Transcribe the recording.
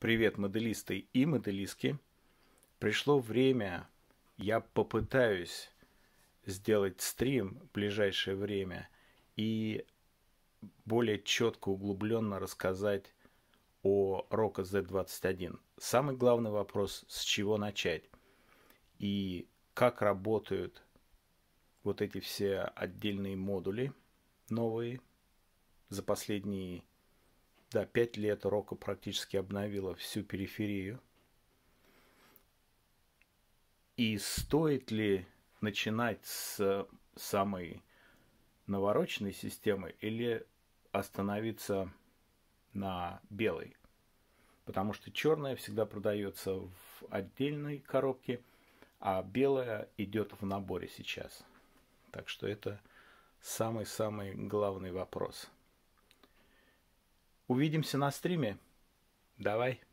Привет, моделисты и моделистки. Пришло время, я попытаюсь сделать стрим в ближайшее время и более четко, углубленно рассказать о Рока Z21. Самый главный вопрос, с чего начать и как работают вот эти все отдельные модули новые за последние да, пять лет Рока практически обновила всю периферию. И стоит ли начинать с самой навороченной системы или остановиться на белой? Потому что черная всегда продается в отдельной коробке, а белая идет в наборе сейчас. Так что это самый-самый главный вопрос – Увидимся на стриме. Давай.